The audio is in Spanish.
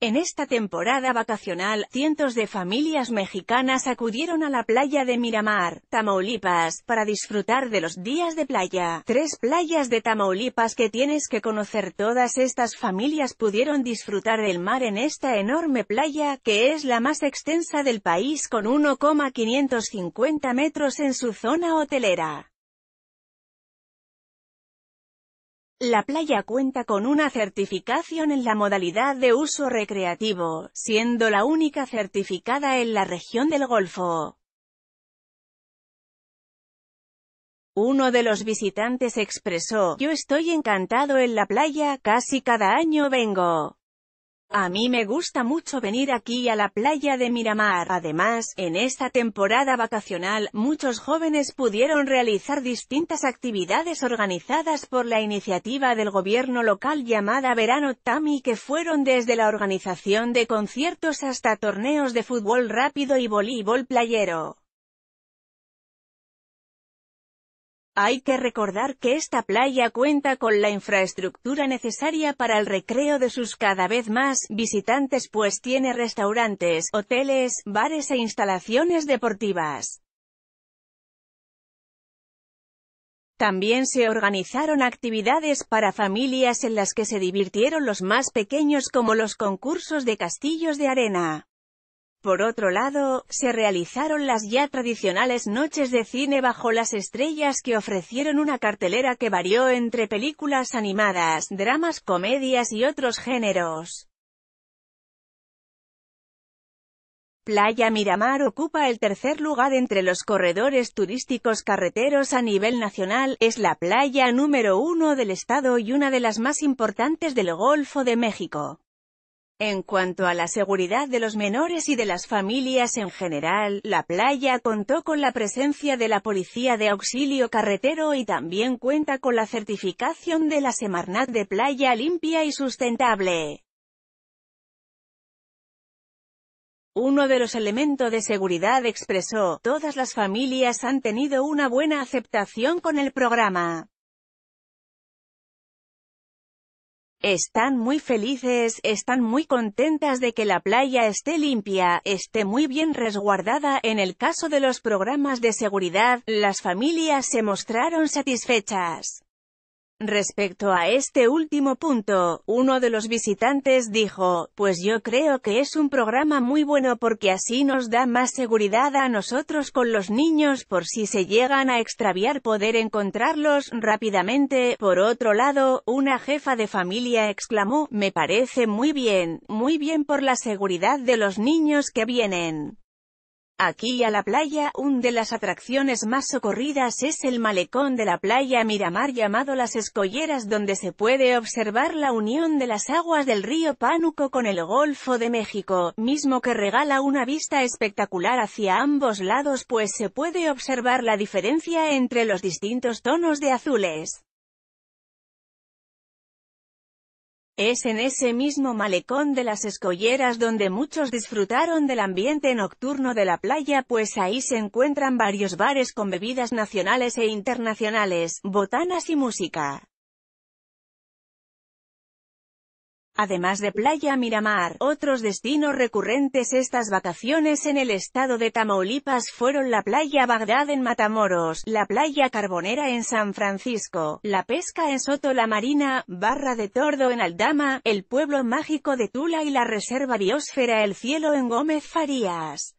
En esta temporada vacacional, cientos de familias mexicanas acudieron a la playa de Miramar, Tamaulipas, para disfrutar de los días de playa. Tres playas de Tamaulipas que tienes que conocer todas estas familias pudieron disfrutar del mar en esta enorme playa, que es la más extensa del país con 1,550 metros en su zona hotelera. La playa cuenta con una certificación en la modalidad de uso recreativo, siendo la única certificada en la región del Golfo. Uno de los visitantes expresó, yo estoy encantado en la playa, casi cada año vengo. A mí me gusta mucho venir aquí a la playa de Miramar. Además, en esta temporada vacacional, muchos jóvenes pudieron realizar distintas actividades organizadas por la iniciativa del gobierno local llamada Verano Tami que fueron desde la organización de conciertos hasta torneos de fútbol rápido y voleibol playero. Hay que recordar que esta playa cuenta con la infraestructura necesaria para el recreo de sus cada vez más visitantes pues tiene restaurantes, hoteles, bares e instalaciones deportivas. También se organizaron actividades para familias en las que se divirtieron los más pequeños como los concursos de castillos de arena. Por otro lado, se realizaron las ya tradicionales noches de cine bajo las estrellas que ofrecieron una cartelera que varió entre películas animadas, dramas, comedias y otros géneros. Playa Miramar ocupa el tercer lugar entre los corredores turísticos carreteros a nivel nacional, es la playa número uno del estado y una de las más importantes del Golfo de México. En cuanto a la seguridad de los menores y de las familias en general, la playa contó con la presencia de la Policía de Auxilio Carretero y también cuenta con la certificación de la Semarnat de Playa Limpia y Sustentable. Uno de los elementos de seguridad expresó, todas las familias han tenido una buena aceptación con el programa. Están muy felices, están muy contentas de que la playa esté limpia, esté muy bien resguardada. En el caso de los programas de seguridad, las familias se mostraron satisfechas. Respecto a este último punto, uno de los visitantes dijo, pues yo creo que es un programa muy bueno porque así nos da más seguridad a nosotros con los niños por si se llegan a extraviar poder encontrarlos rápidamente. Por otro lado, una jefa de familia exclamó, me parece muy bien, muy bien por la seguridad de los niños que vienen. Aquí a la playa, un de las atracciones más socorridas es el malecón de la playa Miramar llamado Las Escolleras donde se puede observar la unión de las aguas del río Pánuco con el Golfo de México, mismo que regala una vista espectacular hacia ambos lados pues se puede observar la diferencia entre los distintos tonos de azules. Es en ese mismo malecón de las escolleras donde muchos disfrutaron del ambiente nocturno de la playa pues ahí se encuentran varios bares con bebidas nacionales e internacionales, botanas y música. Además de Playa Miramar, otros destinos recurrentes estas vacaciones en el estado de Tamaulipas fueron la Playa Bagdad en Matamoros, la Playa Carbonera en San Francisco, la pesca en Soto la Marina, Barra de Tordo en Aldama, el pueblo mágico de Tula y la Reserva Biosfera El Cielo en Gómez Farías.